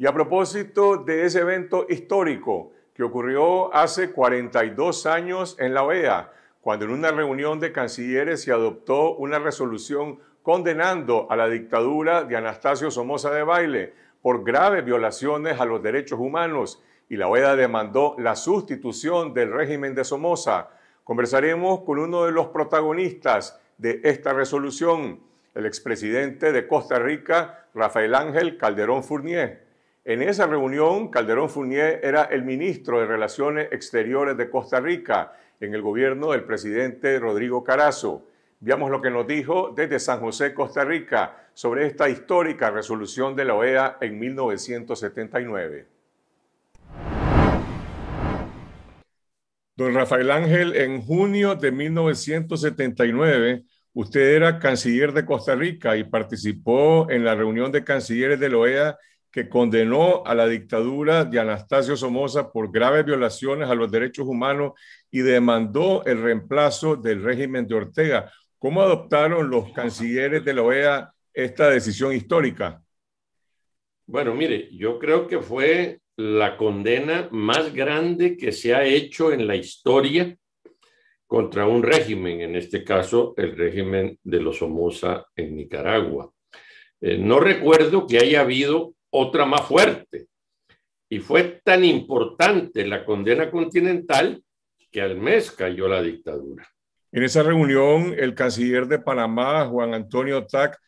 Y a propósito de ese evento histórico que ocurrió hace 42 años en la OEA, cuando en una reunión de cancilleres se adoptó una resolución condenando a la dictadura de Anastasio Somoza de Baile por graves violaciones a los derechos humanos y la OEA demandó la sustitución del régimen de Somoza. Conversaremos con uno de los protagonistas de esta resolución, el expresidente de Costa Rica, Rafael Ángel Calderón Fournier. En esa reunión, Calderón Fournier era el ministro de Relaciones Exteriores de Costa Rica en el gobierno del presidente Rodrigo Carazo. Veamos lo que nos dijo desde San José, Costa Rica, sobre esta histórica resolución de la OEA en 1979. Don Rafael Ángel, en junio de 1979, usted era canciller de Costa Rica y participó en la reunión de cancilleres de la OEA que condenó a la dictadura de Anastasio Somoza por graves violaciones a los derechos humanos y demandó el reemplazo del régimen de Ortega. ¿Cómo adoptaron los cancilleres de la OEA esta decisión histórica? Bueno, mire, yo creo que fue la condena más grande que se ha hecho en la historia contra un régimen, en este caso el régimen de los Somoza en Nicaragua. Eh, no recuerdo que haya habido otra más fuerte. Y fue tan importante la condena continental que al mes cayó la dictadura. En esa reunión, el canciller de Panamá, Juan Antonio Tac,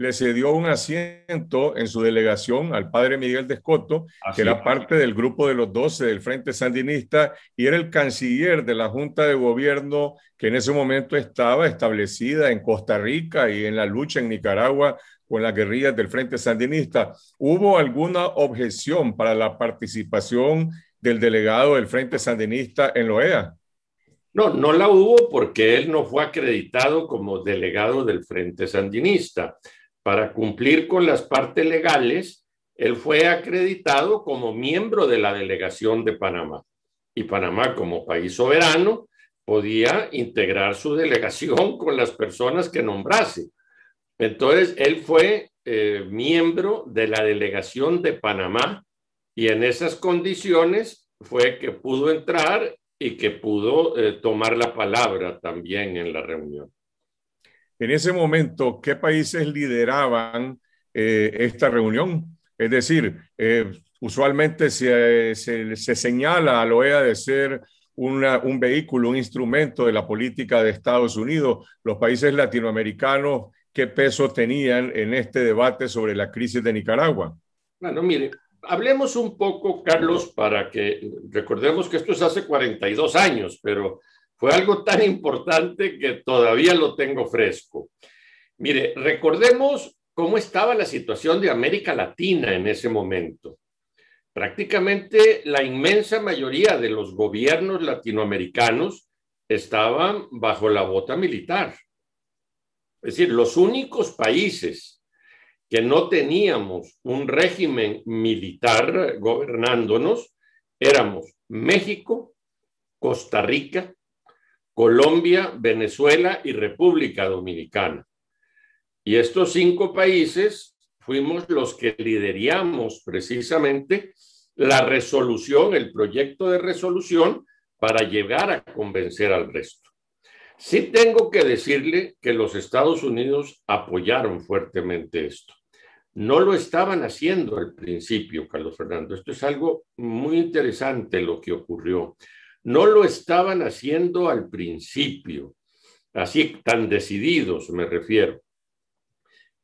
le cedió un asiento en su delegación al padre Miguel Descoto, que era parte del grupo de los 12 del Frente Sandinista y era el canciller de la Junta de Gobierno que en ese momento estaba establecida en Costa Rica y en la lucha en Nicaragua con las guerrillas del Frente Sandinista. ¿Hubo alguna objeción para la participación del delegado del Frente Sandinista en OEA? No, no la hubo porque él no fue acreditado como delegado del Frente Sandinista. Para cumplir con las partes legales, él fue acreditado como miembro de la delegación de Panamá. Y Panamá, como país soberano, podía integrar su delegación con las personas que nombrase. Entonces, él fue eh, miembro de la delegación de Panamá y en esas condiciones fue que pudo entrar y que pudo eh, tomar la palabra también en la reunión. En ese momento, ¿qué países lideraban eh, esta reunión? Es decir, eh, usualmente se, se, señala a la OEA de ser un vehículo, un instrumento de la política de Estados Unidos. Los países latinoamericanos, ¿qué peso tenían en este debate sobre la crisis de Nicaragua? Bueno, mire, hablemos un poco, Carlos, para que recordemos que esto es hace 42 años, pero fue algo tan importante que todavía lo tengo fresco. Mire, recordemos cómo estaba la situación de América Latina en ese momento. Prácticamente la inmensa mayoría de los gobiernos latinoamericanos estaban bajo la bota militar. Es decir, los únicos países que no teníamos un régimen militar gobernándonos éramos México, Costa Rica, Colombia, Venezuela y República Dominicana. Y estos cinco países fuimos los que lideríamos precisamente la resolución, el proyecto de resolución para llegar a convencer al resto. Sí tengo que decirle que los Estados Unidos apoyaron fuertemente esto. No lo estaban haciendo al principio, Carlos Fernando. Esto es algo muy interesante lo que ocurrió. No lo estaban haciendo al principio, así tan decididos me refiero.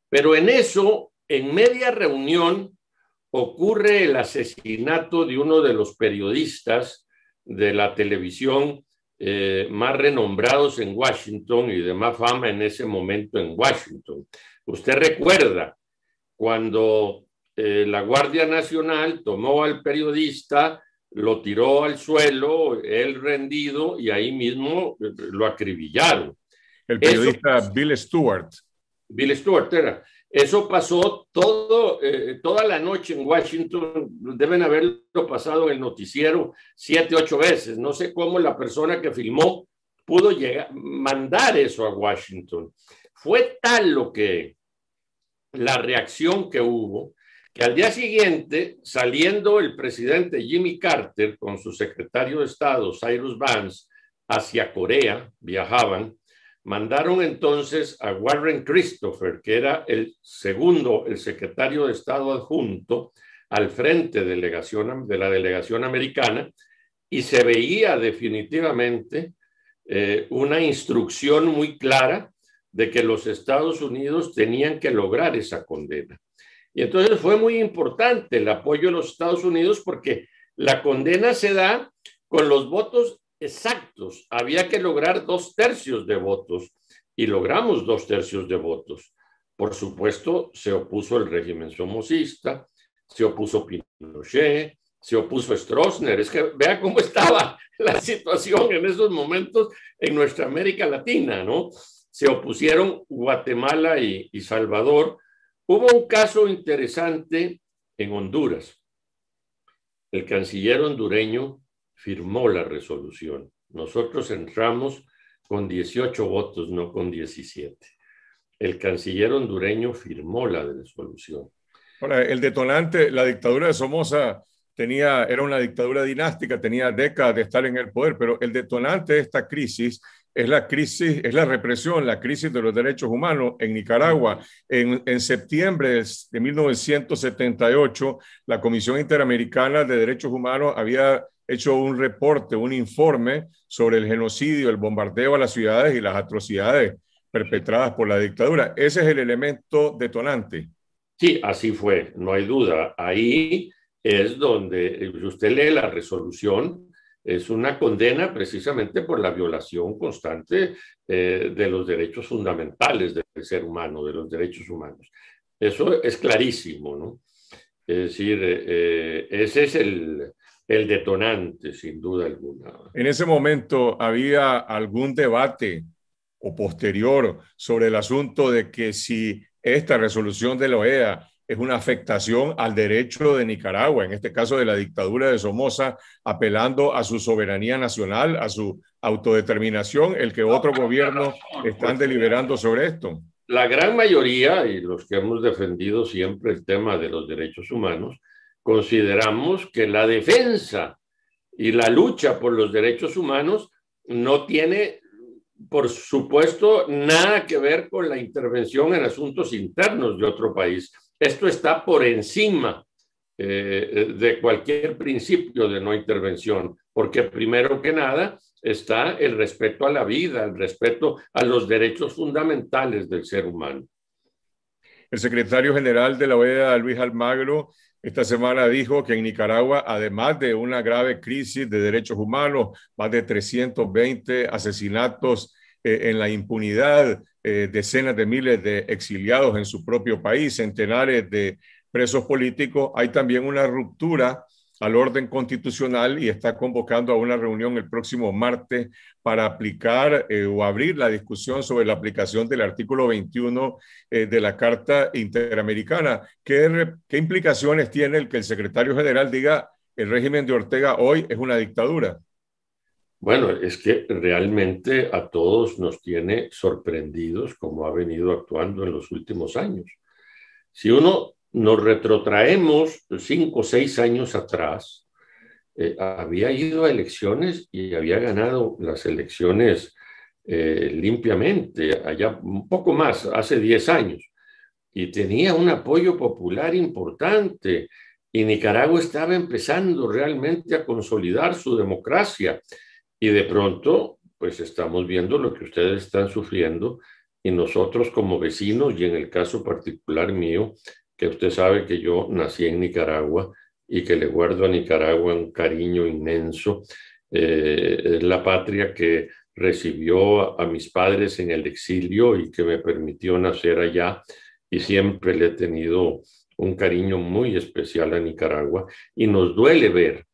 Pero en eso, en media reunión, ocurre el asesinato de uno de los periodistas de la televisión eh, más renombrados en Washington y de más fama en ese momento en Washington. Usted recuerda cuando eh, la Guardia Nacional tomó al periodista lo tiró al suelo, él rendido, y ahí mismo eh, lo acribillaron. El periodista Bill Stewart. Bill Stewart era. Eso pasó todo, eh, toda la noche en Washington. Deben haberlo pasado en el noticiero siete, ocho veces. No sé cómo la persona que filmó pudo llegar, mandar eso a Washington. Fue tal lo que la reacción que hubo que al día siguiente, saliendo el presidente Jimmy Carter con su secretario de Estado, Cyrus Vance, hacia Corea, viajaban, mandaron entonces a Warren Christopher, que era el segundo, el secretario de Estado adjunto, al frente de, la delegación americana, y se veía definitivamente eh, una instrucción muy clara de que los Estados Unidos tenían que lograr esa condena. Y entonces fue muy importante el apoyo de los Estados Unidos porque la condena se da con los votos exactos. Había que lograr dos tercios de votos y logramos dos tercios de votos. Por supuesto, se opuso el régimen somocista, se opuso Pinochet, se opuso Stroessner. Es que vea cómo estaba la situación en esos momentos en nuestra América Latina, ¿no? Se opusieron Guatemala y, y Salvador Hubo un caso interesante en Honduras. El canciller hondureño firmó la resolución. Nosotros entramos con 18 votos, no con 17. El canciller hondureño firmó la resolución. Ahora, el detonante, la dictadura de Somoza tenía, era una dictadura dinástica, tenía décadas de estar en el poder, pero el detonante de esta crisis es la crisis, es la represión, la crisis de los derechos humanos en Nicaragua. En, en septiembre de 1978, la Comisión Interamericana de Derechos Humanos había hecho un reporte, un informe sobre el genocidio, el bombardeo a las ciudades y las atrocidades perpetradas por la dictadura. Ese es el elemento detonante. Sí, así fue, no hay duda. Ahí es donde usted lee la resolución es una condena precisamente por la violación constante eh, de los derechos fundamentales del ser humano, de los derechos humanos. Eso es clarísimo, ¿no? Es decir, eh, eh, ese es el, el detonante, sin duda alguna. En ese momento había algún debate o posterior sobre el asunto de que si esta resolución de la OEA es una afectación al derecho de Nicaragua, en este caso de la dictadura de Somoza, apelando a su soberanía nacional, a su autodeterminación, el que otros gobierno están deliberando sobre esto. La gran mayoría, y los que hemos defendido siempre el tema de los derechos humanos, consideramos que la defensa y la lucha por los derechos humanos no tiene, por supuesto, nada que ver con la intervención en asuntos internos de otro país esto está por encima eh, de cualquier principio de no intervención, porque primero que nada está el respeto a la vida, el respeto a los derechos fundamentales del ser humano. El secretario general de la OEA, Luis Almagro, esta semana dijo que en Nicaragua, además de una grave crisis de derechos humanos, más de 320 asesinatos eh, en la impunidad, eh, decenas de miles de exiliados en su propio país, centenares de presos políticos, hay también una ruptura al orden constitucional y está convocando a una reunión el próximo martes para aplicar eh, o abrir la discusión sobre la aplicación del artículo 21 eh, de la Carta Interamericana. ¿Qué, ¿Qué implicaciones tiene el que el secretario general diga el régimen de Ortega hoy es una dictadura? Bueno, es que realmente a todos nos tiene sorprendidos como ha venido actuando en los últimos años. Si uno nos retrotraemos cinco o seis años atrás, eh, había ido a elecciones y había ganado las elecciones eh, limpiamente, allá un poco más, hace diez años, y tenía un apoyo popular importante, y Nicaragua estaba empezando realmente a consolidar su democracia y de pronto, pues estamos viendo lo que ustedes están sufriendo y nosotros como vecinos, y en el caso particular mío, que usted sabe que yo nací en Nicaragua y que le guardo a Nicaragua un cariño inmenso, eh, es la patria que recibió a mis padres en el exilio y que me permitió nacer allá y siempre le he tenido un cariño muy especial a Nicaragua y nos duele ver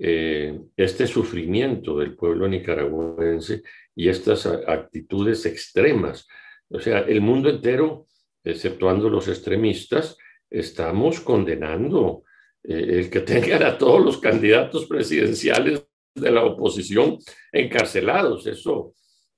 eh, este sufrimiento del pueblo nicaragüense y estas actitudes extremas. O sea, el mundo entero, exceptuando los extremistas, estamos condenando eh, el que tengan a todos los candidatos presidenciales de la oposición encarcelados. Eso,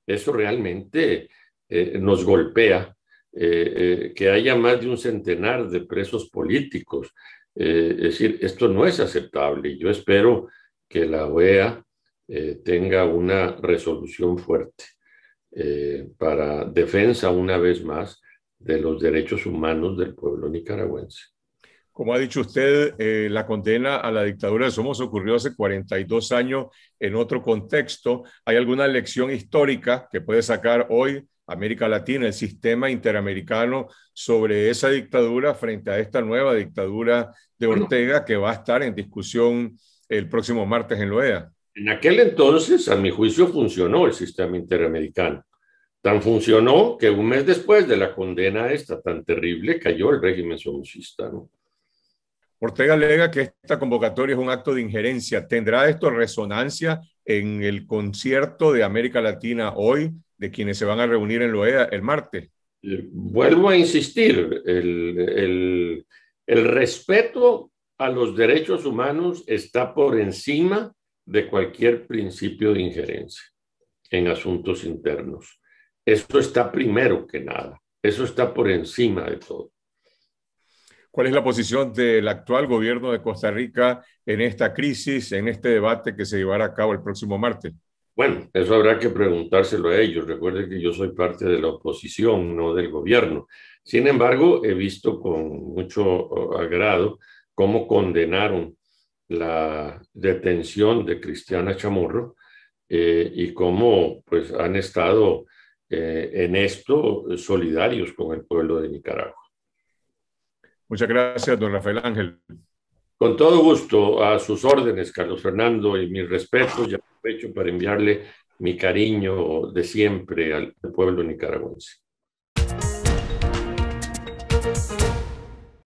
eso realmente eh, nos golpea. que haya más de un centenar de presos políticos, eh, es decir, esto no es aceptable y yo espero que la OEA eh, tenga una resolución fuerte eh, para defensa una vez más de los derechos humanos del pueblo nicaragüense. Como ha dicho usted, la condena a la dictadura de Somos ocurrió hace 42 años en otro contexto. ¿Hay alguna lección histórica que puede sacar hoy América Latina, el sistema interamericano sobre esa dictadura frente a esta nueva dictadura de Ortega que va a estar en discusión el próximo martes en Loea. En aquel entonces, a mi juicio, funcionó el sistema interamericano. Tan funcionó que un mes después de la condena esta tan terrible cayó el régimen socialista. ¿no? Ortega alega que esta convocatoria es un acto de injerencia. ¿Tendrá esto resonancia en el concierto de América Latina hoy? de quienes se van a reunir en Loeda el martes. Vuelvo a insistir, el, el, el respeto a los derechos humanos está por encima de cualquier principio de injerencia en asuntos internos. Eso está primero que nada, eso está por encima de todo. ¿Cuál es la posición del actual gobierno de Costa Rica en esta crisis, en este debate que se llevará a cabo el próximo martes? Bueno, eso habrá que preguntárselo a ellos. Recuerden que yo soy parte de la oposición, no del gobierno. Sin embargo, he visto con mucho uh, agrado cómo condenaron la detención de Cristiana Chamorro eh, y cómo pues, han estado eh, en esto solidarios con el pueblo de Nicaragua. Muchas gracias, don Rafael Ángel. Con todo gusto, a sus órdenes, Carlos Fernando, y mis respetos, y aprovecho para enviarle mi cariño de siempre al pueblo nicaragüense.